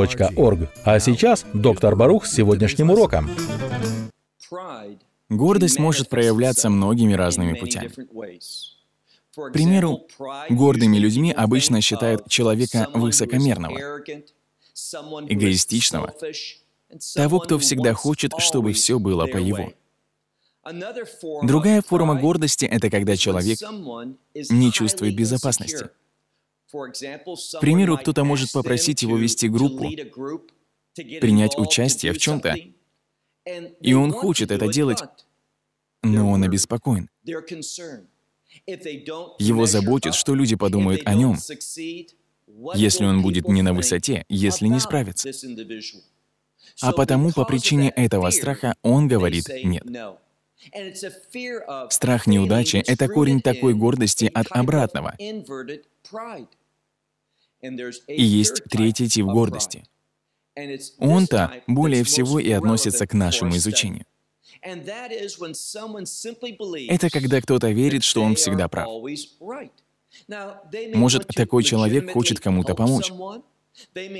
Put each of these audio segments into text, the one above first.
baruch.org. А сейчас доктор Барух с сегодняшним уроком. Гордость может проявляться многими разными путями. К примеру, гордыми людьми обычно считают человека высокомерного, эгоистичного, того, кто всегда хочет, чтобы все было по его. Другая форма гордости — это когда человек не чувствует безопасности. К примеру, кто-то может попросить его вести группу, принять участие в чем-то, и он хочет это делать, но он обеспокоен. Его заботит, что люди подумают о нем, если он будет не на высоте, если не справится. А потому по причине этого страха он говорит «нет». Страх неудачи — это корень такой гордости от обратного. И есть третий тип гордости. Он-то более всего и относится к нашему изучению. Это когда кто-то верит, что он всегда прав. Может, такой человек хочет кому-то помочь.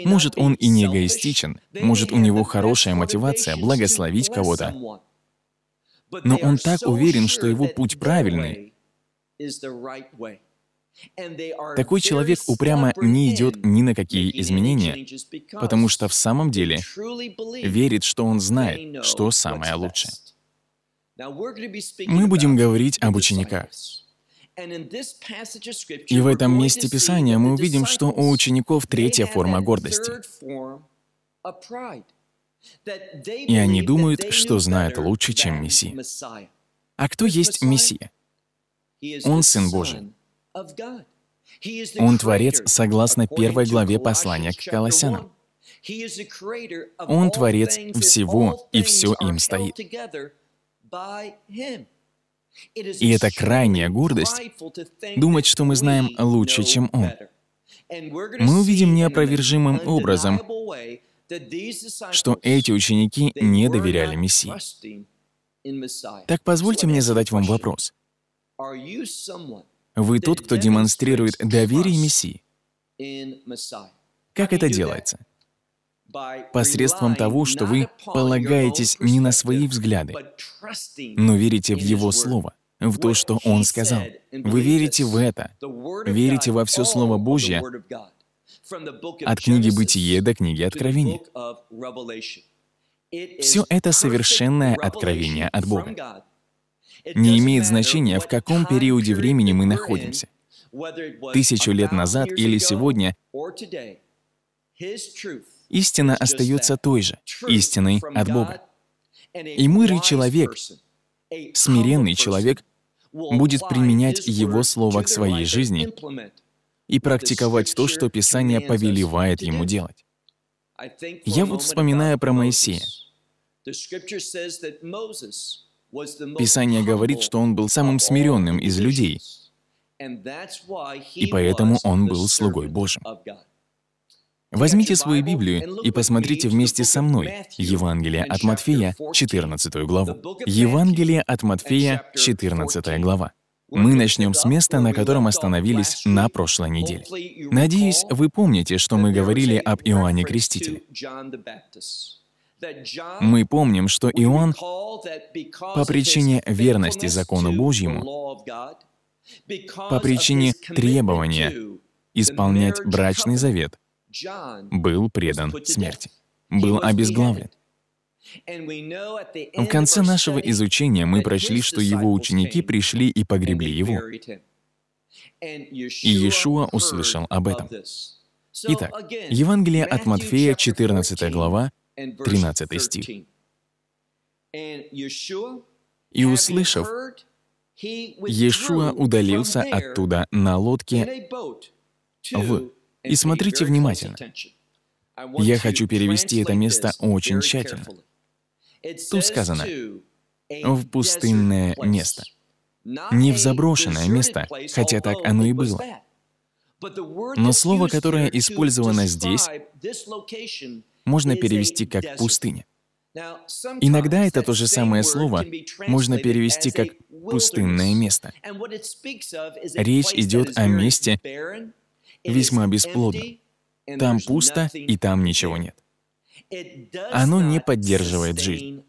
Может, он и не эгоистичен, может, у него хорошая мотивация благословить кого-то. Но он так уверен, что его путь правильный, такой человек упрямо не идет ни на какие изменения, потому что в самом деле верит, что он знает, что самое лучшее. Мы будем говорить об учениках. И в этом месте Писания мы увидим, что у учеников третья форма гордости. И они думают, что знают лучше, чем Мессия. А кто есть Мессия? Он Сын Божий. Он творец согласно первой главе послания к Колоссянам. Он творец всего, и все им стоит. И это крайняя гордость думать, что мы знаем лучше, чем Он. Мы увидим неопровержимым образом, что эти ученики не доверяли Мессии. Так позвольте мне задать вам вопрос. Вы тот, кто демонстрирует доверие Мессии. Как это делается? Посредством того, что вы полагаетесь не на свои взгляды, но верите в Его Слово, в то, что Он сказал. Вы верите в это, верите во все Слово Божье, от книги «Бытие» до книги Откровения. Все это совершенное откровение от Бога. Не имеет значения, в каком периоде времени мы находимся. Тысячу лет назад или сегодня, истина остается той же, истиной от Бога. И мудрый человек, смиренный человек, будет применять Его Слово к своей жизни и практиковать то, что Писание повелевает ему делать. Я вот вспоминаю про Моисея. Писание говорит, что он был самым смиренным из людей, и поэтому он был слугой Божьим. Возьмите свою Библию и посмотрите вместе со мной Евангелие от Матфея, 14 главу. Евангелие от Матфея, 14 глава. Мы начнем с места, на котором остановились на прошлой неделе. Надеюсь, вы помните, что мы говорили об Иоанне Крестителе. Мы помним, что Иоанн по причине верности закону Божьему, по причине требования исполнять брачный завет, был предан смерти, был обезглавлен. В конце нашего изучения мы прочли, что его ученики пришли и погребли его. И Иешуа услышал об этом. Итак, Евангелие от Матфея, 14 глава, 13 стих. «И услышав, Иешуа удалился оттуда на лодке в... И смотрите внимательно. Я хочу перевести это место очень тщательно. Тут сказано «в пустынное место». Не в заброшенное место, хотя так оно и было. Но слово, которое использовано здесь, можно перевести как «пустыня». Иногда это то же самое слово можно перевести как «пустынное место». Речь идет о месте весьма бесплодном. Там пусто и там ничего нет. Оно не поддерживает жизнь.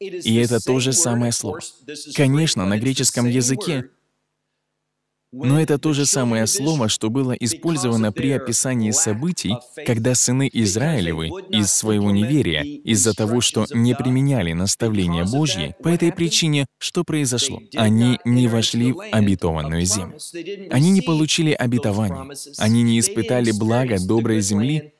И это то же самое слово. Конечно, на греческом языке но это то же самое слово, что было использовано при описании событий, когда сыны Израилевы из своего неверия, из-за того, что не применяли наставления Божьи, по этой причине, что произошло? Они не вошли в обетованную землю. Они не получили обетование. Они не испытали блага доброй земли,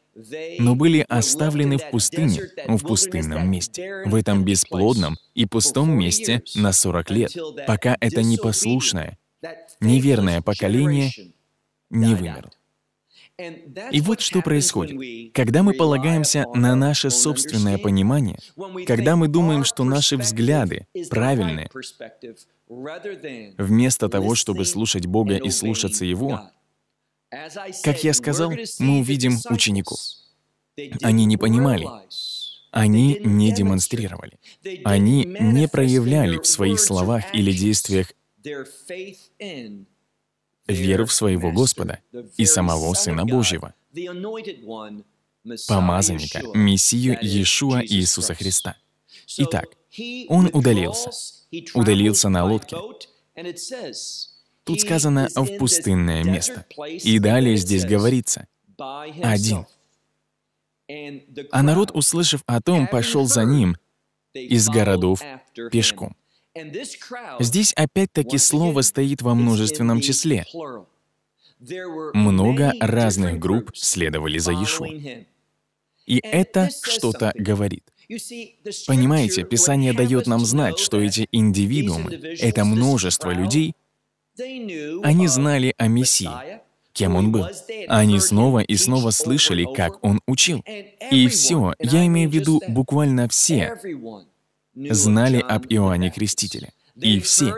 но были оставлены в пустыне, в пустынном месте, в этом бесплодном и пустом месте на 40 лет, пока это непослушное, неверное поколение не вымерло. И вот что происходит. Когда мы полагаемся на наше собственное понимание, когда мы думаем, что наши взгляды правильны, вместо того, чтобы слушать Бога и слушаться Его, как я сказал, мы увидим учеников. Они не понимали, они не демонстрировали, они не проявляли в своих словах или действиях веру в своего Господа и самого Сына Божьего, помазанника, Мессию Иешуа Иисуса Христа. Итак, он удалился, удалился на лодке. Тут сказано «в пустынное место». И далее здесь говорится «один». А народ, услышав о том, пошел за ним из городов пешком. Здесь опять-таки слово стоит во множественном числе. Много разных групп следовали за Ишу. И это что-то говорит. Понимаете, Писание дает нам знать, что эти индивидуумы, это множество людей, они знали о Мессии, кем он был. Они снова и снова слышали, как он учил. И все, я имею в виду буквально все, знали об Иоанне Крестителе. И все.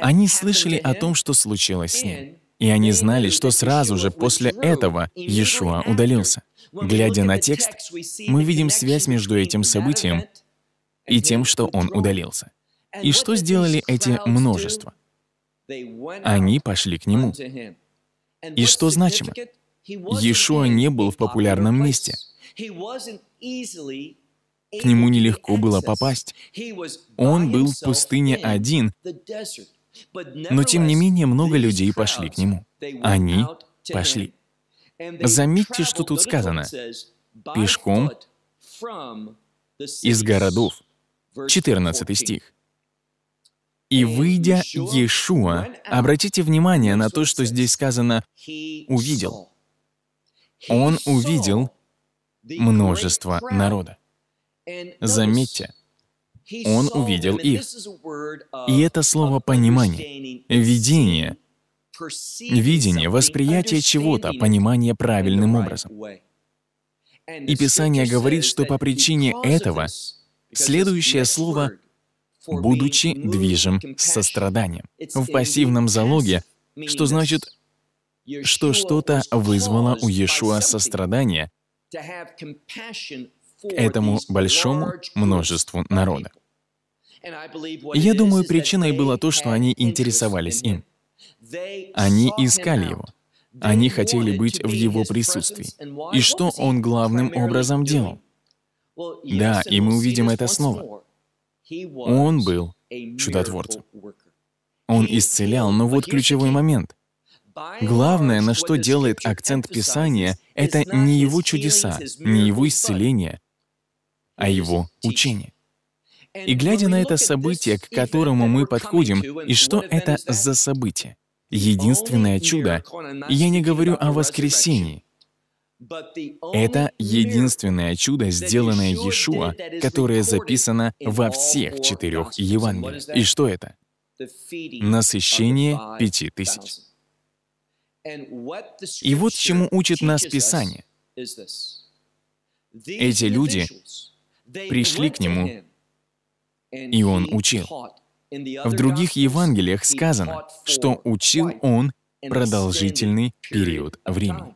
Они слышали о том, что случилось с ним. И они знали, что сразу же после этого Иешуа удалился. Глядя на текст, мы видим связь между этим событием и тем, что он удалился. И что сделали эти множества? Они пошли к нему. И что значимо? Иешуа не был в популярном месте. К нему нелегко было попасть. Он был в пустыне один, но тем не менее много людей пошли к нему. Они пошли. Заметьте, что тут сказано. Пешком из городов. 14 стих. И выйдя Иешуа, обратите внимание на то, что здесь сказано «увидел». Он увидел множество народа. Заметьте, он увидел их. И это слово «понимание», «видение», видение, восприятие чего-то, понимание правильным образом. И Писание говорит, что по причине этого следующее слово «будучи движим состраданием» в пассивном залоге, что значит, что что-то вызвало у Иешуа сострадание, этому большому множеству народа. Я думаю, причиной было то, что они интересовались им. Они искали его. Они хотели быть в его присутствии. И что он главным образом делал? Да, и мы увидим это снова. Он был чудотворцем. Он исцелял, но вот ключевой момент. Главное, на что делает акцент Писания, это не его чудеса, не его исцеление, о его учении. И глядя на это событие, к которому мы подходим, и что это за событие? Единственное чудо, я не говорю о воскресении, это единственное чудо, сделанное Иешуа, которое записано во всех четырех Евангелиях. И что это? Насыщение пяти тысяч. И вот чему учит нас Писание. Эти люди пришли к Нему, и Он учил. В других Евангелиях сказано, что учил Он продолжительный период времени.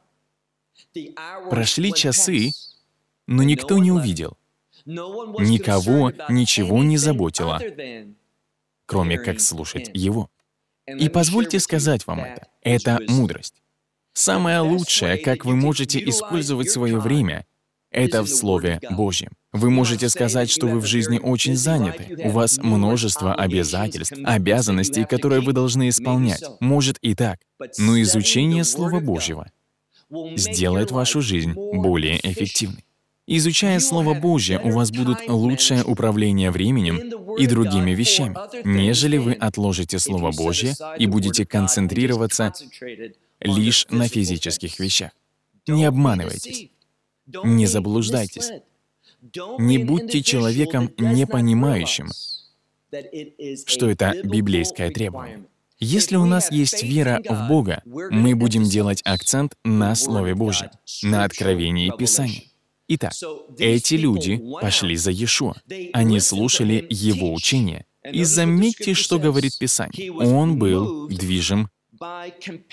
Прошли часы, но никто не увидел. Никого ничего не заботило, кроме как слушать Его. И позвольте сказать вам это. Это мудрость. Самое лучшее, как вы можете использовать свое время, это в Слове Божьем. Вы можете сказать, что вы в жизни очень заняты, у вас множество обязательств, обязанностей, которые вы должны исполнять. Может и так. Но изучение Слова Божьего сделает вашу жизнь более эффективной. Изучая Слово Божье, у вас будут лучшее управление временем и другими вещами, нежели вы отложите Слово Божье и будете концентрироваться лишь на физических вещах. Не обманывайтесь, не заблуждайтесь. Не будьте человеком не понимающим, что это библейское требование. Если у нас есть вера в Бога, мы будем делать акцент на Слове Божьем, на откровении Писания. Итак, эти люди пошли за Иешуа. Они слушали его учение. И заметьте, что говорит Писание. Он был движим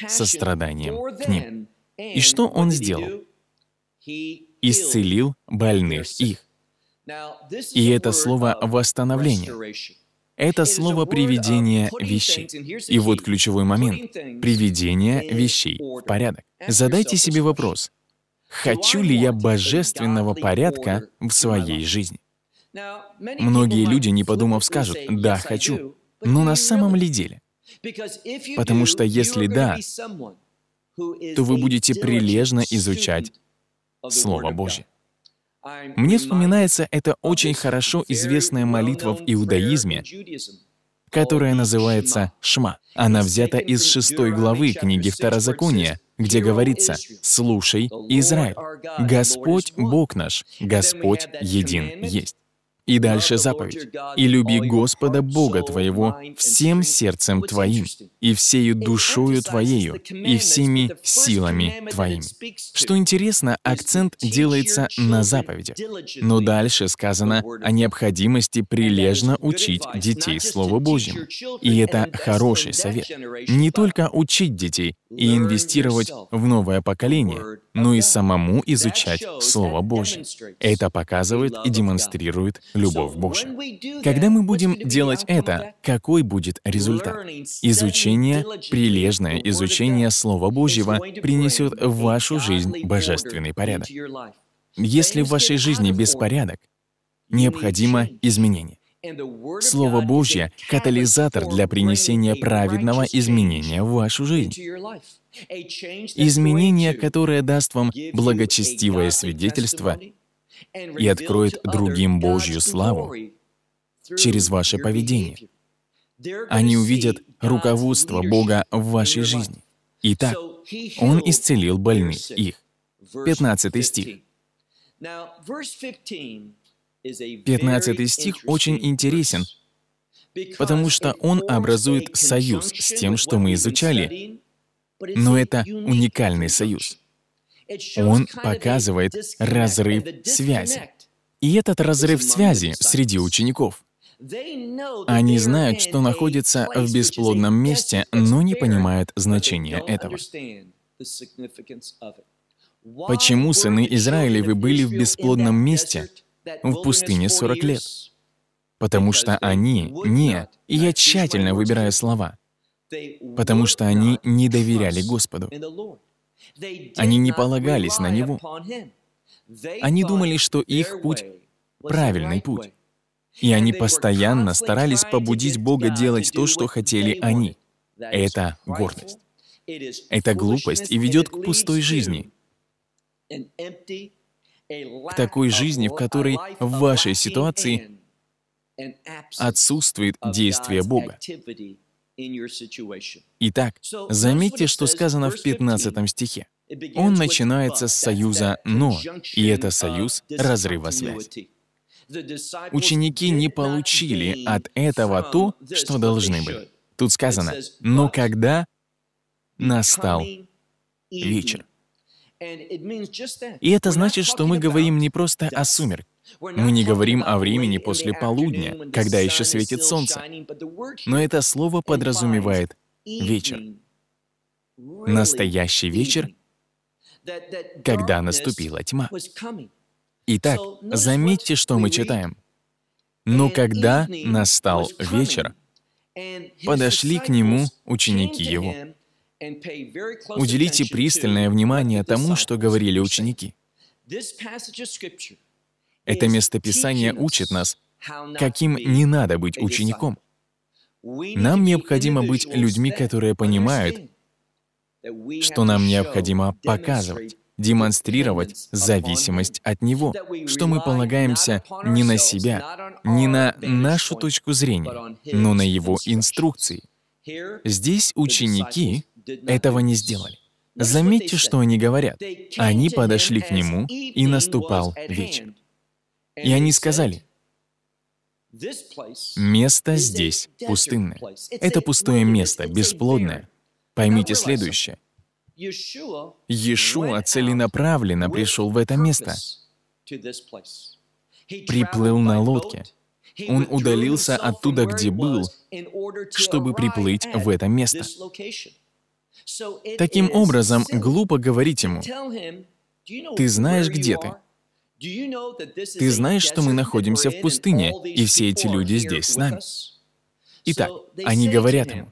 состраданием к ним. И что он сделал? исцелил больных их. И это слово «восстановление». Это слово «приведение вещей». И вот ключевой момент — приведение вещей в порядок. Задайте себе вопрос, хочу ли я божественного порядка в своей жизни? Многие люди, не подумав, скажут «да, хочу», но на самом ли деле? Потому что если да, то вы будете прилежно изучать Слово Божье. Мне вспоминается эта очень хорошо известная молитва в иудаизме, которая называется «Шма». Она взята из шестой главы книги Второзакония, где говорится «Слушай, Израиль, Господь Бог наш, Господь един есть». И дальше заповедь «И люби Господа Бога твоего всем сердцем твоим, и всею душою твоею, и всеми силами твоими». Что интересно, акцент делается на заповеди. Но дальше сказано о необходимости прилежно учить детей Слову Божьему. И это хороший совет. Не только учить детей и инвестировать в новое поколение, но и самому изучать Слово Божье. Это показывает и демонстрирует любовь Божью. Когда мы будем делать это, какой будет результат? Изучение Терпение, прилежное изучение Слова Божьего принесет в вашу жизнь божественный порядок. Если в вашей жизни беспорядок, необходимо изменение. Слово Божье — катализатор для принесения праведного изменения в вашу жизнь. Изменение, которое даст вам благочестивое свидетельство и откроет другим Божью славу через ваше поведение. Они увидят руководство Бога в вашей жизни. Итак, Он исцелил больных их. 15 стих. 15 стих очень интересен, потому что он образует союз с тем, что мы изучали, но это уникальный союз. Он показывает разрыв связи. И этот разрыв связи среди учеников. Они знают, что находятся в бесплодном месте, но не понимают значения этого. Почему сыны Израилевы были в бесплодном месте в пустыне 40 лет? Потому что они не, и я тщательно выбираю слова, потому что они не доверяли Господу. Они не полагались на Него. Они думали, что их путь — правильный путь. И они постоянно старались побудить Бога делать то, что хотели они. Это гордость. Это глупость и ведет к пустой жизни. К такой жизни, в которой в вашей ситуации отсутствует действие Бога. Итак, заметьте, что сказано в 15 стихе. Он начинается с союза «но», и это союз разрыва связи. Ученики не получили от этого то, что должны были. Тут сказано, но когда настал вечер. И это значит, что мы говорим не просто о сумерках. Мы не говорим о времени после полудня, когда еще светит солнце. Но это слово подразумевает вечер. Настоящий вечер, когда наступила тьма. Итак, заметьте, что мы читаем. «Но «Ну, когда настал вечер, подошли к нему ученики его». Уделите пристальное внимание тому, что говорили ученики. Это местописание учит нас, каким не надо быть учеником. Нам необходимо быть людьми, которые понимают, что нам необходимо показывать демонстрировать зависимость от Него, что мы полагаемся не на себя, не на нашу точку зрения, но на Его инструкции. Здесь ученики этого не сделали. Заметьте, что они говорят. Они подошли к Нему, и наступал вечер. И они сказали, «Место здесь пустынное. Это пустое место, бесплодное. Поймите следующее. Иешуа целенаправленно пришел в это место, приплыл на лодке. Он удалился оттуда, где был, чтобы приплыть в это место. Таким образом, глупо говорить ему, «Ты знаешь, где ты? Ты знаешь, что мы находимся в пустыне, и все эти люди здесь с нами?» Итак, они говорят ему,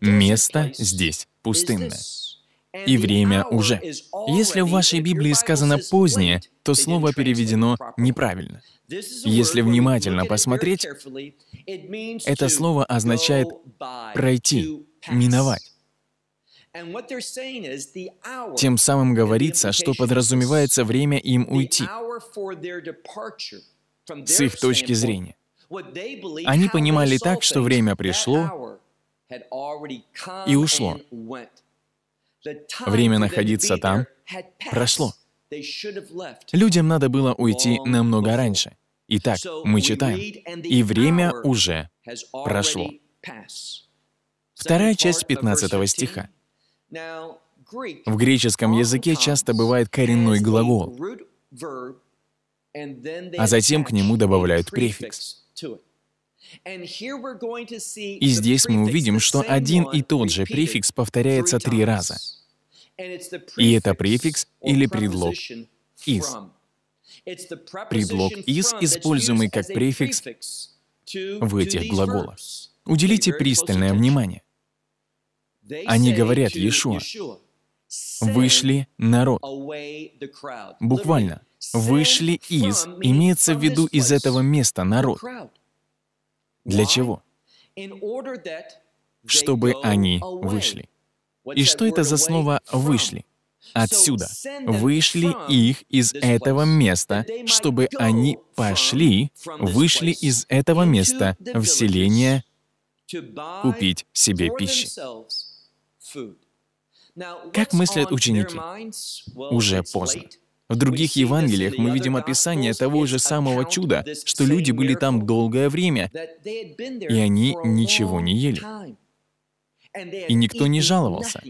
Место здесь пустынное, И время уже. Если в вашей Библии сказано «позднее», то слово переведено неправильно. Если внимательно посмотреть, это слово означает «пройти», «миновать». Тем самым говорится, что подразумевается время им уйти с их точки зрения. Они понимали так, что время пришло, и ушло. Время находиться там прошло. Людям надо было уйти намного раньше. Итак, мы читаем, и время уже прошло. Вторая часть 15 стиха. В греческом языке часто бывает коренной глагол, а затем к нему добавляют префикс. И здесь мы увидим, что один и тот же префикс повторяется три раза. И это префикс или предлог «из». Предлог «из», используемый как префикс в этих глаголах. Уделите пристальное внимание. Они говорят Иешуа, «вышли народ». Буквально, «вышли из» имеется в виду из этого места народ. Для чего? Чтобы они вышли. И что это за слово «вышли»? Отсюда. Вышли их из этого места, чтобы они пошли, вышли из этого места в селение купить себе пищи. Как мыслят ученики? Уже поздно. В других Евангелиях мы видим описание того же самого чуда, что люди были там долгое время, и они ничего не ели. И никто не жаловался.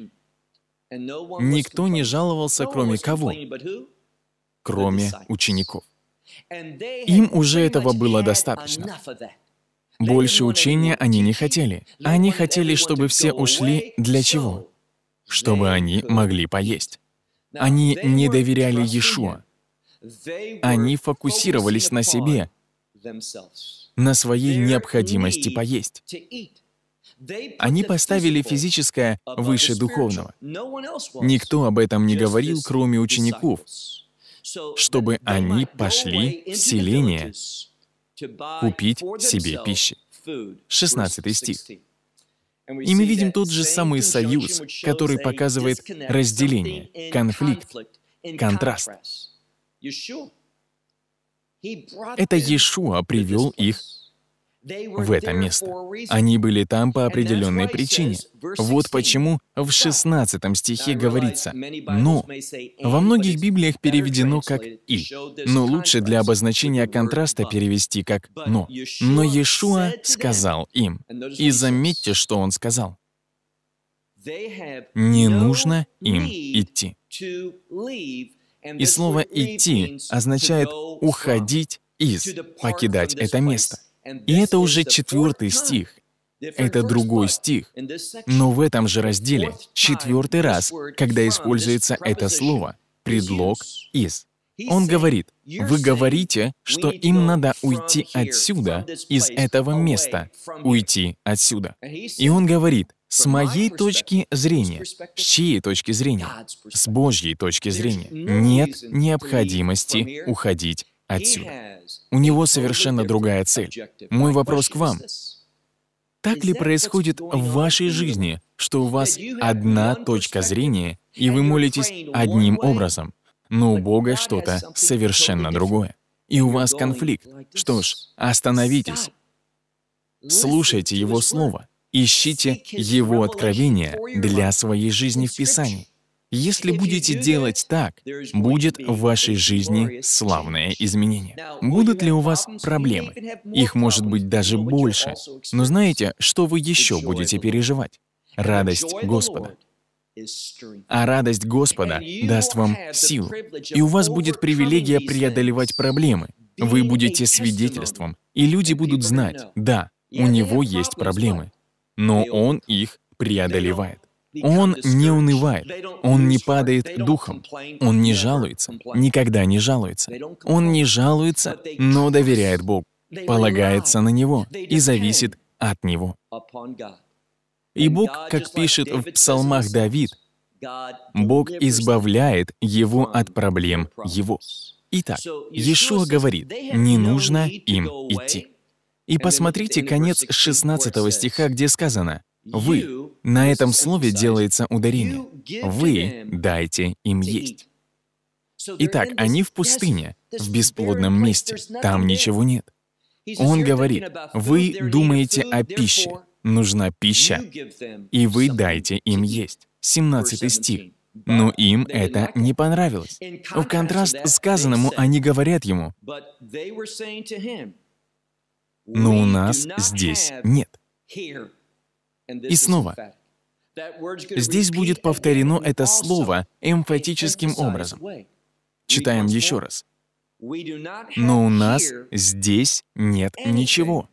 Никто не жаловался, кроме кого? Кроме учеников. Им уже этого было достаточно. Больше учения они не хотели. Они хотели, чтобы все ушли для чего? Чтобы они могли поесть. Они не доверяли Иешуа. Они фокусировались на себе, на своей необходимости поесть. Они поставили физическое выше духовного. Никто об этом не говорил, кроме учеников, чтобы они пошли в селение купить себе пищи. 16 стих. И мы видим тот же самый союз, который показывает разделение, конфликт, контраст. Это Иешуа привел их в это место. Они были там по определенной причине. Вот почему в 16 стихе говорится «но». Во многих Библиях переведено как «и», но лучше для обозначения контраста перевести как «но». Но Иешуа сказал им, и заметьте, что он сказал. Не нужно им идти. И слово «идти» означает «уходить из», покидать это место. И это уже четвертый стих. Это другой стих. Но в этом же разделе четвертый раз, когда используется это слово, предлог «из». Он говорит, вы говорите, что им надо уйти отсюда, из этого места, уйти отсюда. И он говорит, с моей точки зрения, с чьей точки зрения, с Божьей точки зрения, нет необходимости уходить отсюда. У него совершенно другая цель. Мой вопрос к вам. Так ли происходит в вашей жизни, что у вас одна точка зрения, и вы молитесь одним образом, но у Бога что-то совершенно другое? И у вас конфликт. Что ж, остановитесь. Слушайте Его Слово. Ищите Его откровения для своей жизни в Писании. Если будете делать так, будет в вашей жизни славное изменение. Будут ли у вас проблемы? Их может быть даже больше. Но знаете, что вы еще будете переживать? Радость Господа. А радость Господа даст вам силу. И у вас будет привилегия преодолевать проблемы. Вы будете свидетельством, и люди будут знать, да, у него есть проблемы, но он их преодолевает. Он не унывает, он не падает духом, он не жалуется, никогда не жалуется. Он не жалуется, но доверяет Богу, полагается на Него и зависит от Него. И Бог, как пишет в псалмах Давид, Бог избавляет его от проблем его. Итак, Иешуа говорит, не нужно им идти. И посмотрите конец 16 стиха, где сказано, «Вы». На этом слове делается ударение. «Вы дайте им есть». Итак, они в пустыне, в бесплодном месте, там ничего нет. Он говорит, «Вы думаете о пище, нужна пища, и вы дайте им есть». 17 стих. Но им это не понравилось. В контраст сказанному они говорят ему, «Но у нас здесь нет». И снова, здесь будет повторено это слово эмфатическим образом. Читаем еще раз. Но у нас здесь нет ничего,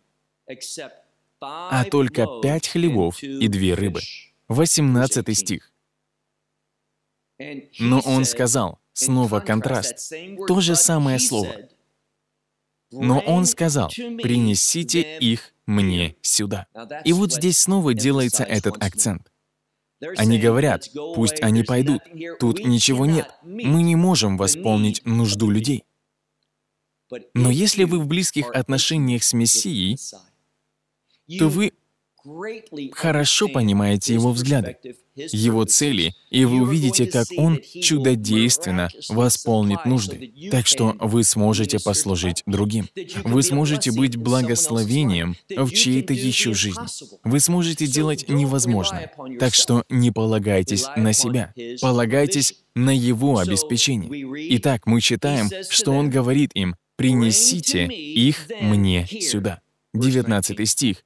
а только пять хлебов и две рыбы. 18 стих. Но он сказал, снова контраст, то же самое слово. Но он сказал, принесите их мне сюда. И вот здесь снова делается этот акцент. Они говорят, пусть они пойдут, тут ничего нет, мы не можем восполнить нужду людей. Но если вы в близких отношениях с Мессией, то вы хорошо понимаете его взгляды, его цели, и вы увидите, как он чудодейственно восполнит нужды. Так что вы сможете послужить другим. Вы сможете быть благословением в чьей-то еще жизни. Вы сможете делать невозможное. Так что не полагайтесь на себя. Полагайтесь на его обеспечение. Итак, мы читаем, что он говорит им, «Принесите их мне сюда». 19 стих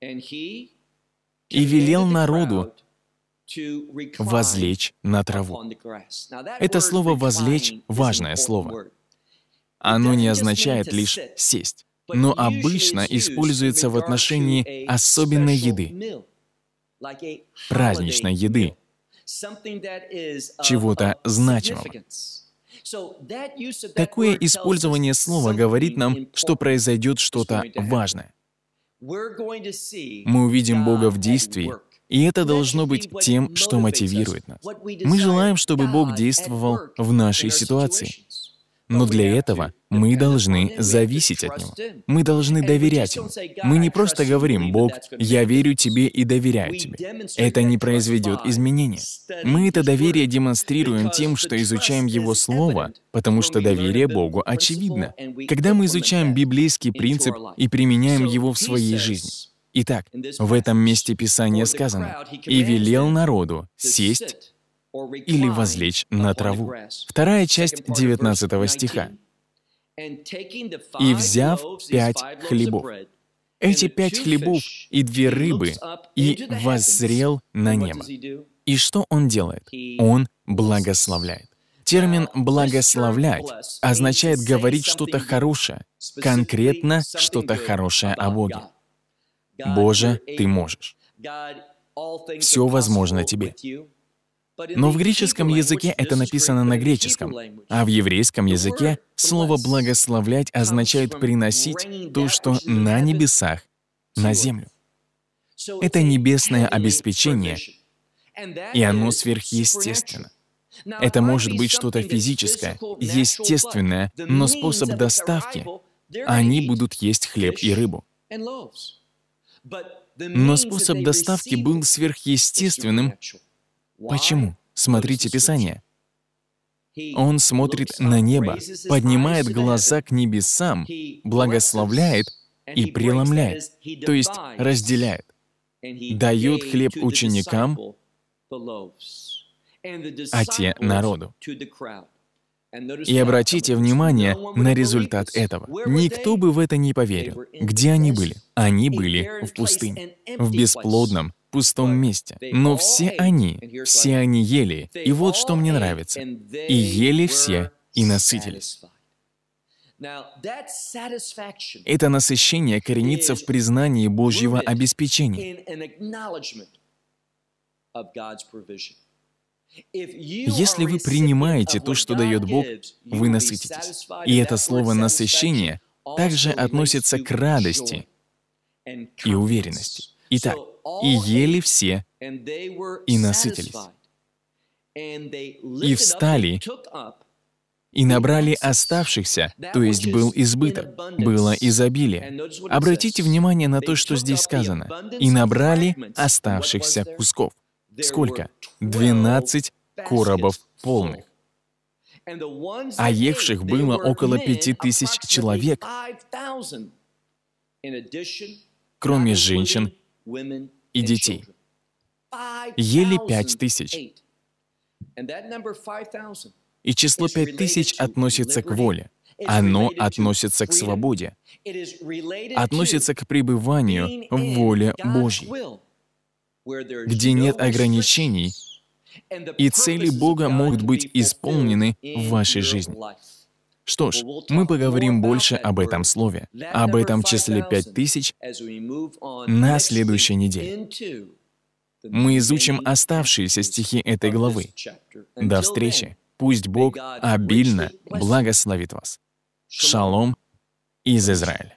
и велел народу возлечь на траву. Это слово «возлечь» — важное слово. Оно не означает лишь «сесть», но обычно используется в отношении особенной еды, праздничной еды, чего-то uh, значимого. Такое использование слова говорит нам, что произойдет что-то важное. Мы увидим Бога в действии, и это должно быть тем, что мотивирует нас. Мы желаем, чтобы Бог действовал в нашей ситуации. Но для этого мы должны зависеть от Него. Мы должны доверять Ему. Мы не просто говорим, «Бог, я верю Тебе и доверяю Тебе». Это не произведет изменения. Мы это доверие демонстрируем тем, что изучаем Его Слово, потому что доверие Богу очевидно. Когда мы изучаем библейский принцип и применяем его в своей жизни. Итак, в этом месте Писания сказано, «И велел народу сесть или возлечь на траву. Вторая часть 19 стиха. «И взяв пять хлебов». Эти пять хлебов и две рыбы, и воззрел на небо. И что он делает? Он благословляет. Термин «благословлять» означает говорить что-то хорошее, конкретно что-то хорошее о Боге. «Боже, ты можешь. Все возможно тебе. Но в греческом языке это написано на греческом, а в еврейском языке слово «благословлять» означает «приносить то, что на небесах, на землю». Это небесное обеспечение, и оно сверхъестественно. Это может быть что-то физическое, естественное, но способ доставки — они будут есть хлеб и рыбу. Но способ доставки был сверхъестественным Почему? Смотрите Писание. Он смотрит на небо, поднимает глаза к небесам, благословляет и преломляет, то есть разделяет, дает хлеб ученикам, а те — народу. И обратите внимание на результат этого. Никто бы в это не поверил. Где они были? Они были в пустыне, в бесплодном, пустом месте. Но все они, все они ели, и вот что мне нравится. И ели все, и насытились. Это насыщение коренится в признании Божьего обеспечения. Если вы принимаете то, что дает Бог, вы насытитесь. И это слово «насыщение» также относится к радости и уверенности. Итак, «и ели все, и насытились, и встали, и набрали оставшихся, то есть был избыток, было изобилие. Обратите внимание на то, что здесь сказано. «И набрали оставшихся кусков». Сколько? 12 коробов полных. А евших было около пяти тысяч человек, кроме женщин и детей. Еле пять тысяч. И число пять тысяч относится к воле. Оно относится к свободе, относится к пребыванию в воле Божьей где нет ограничений, и цели Бога могут быть исполнены в вашей жизни. Что ж, мы поговорим больше об этом слове, об этом числе 5000 на следующей неделе. Мы изучим оставшиеся стихи этой главы. До встречи. Пусть Бог обильно благословит вас. Шалом из Израиля.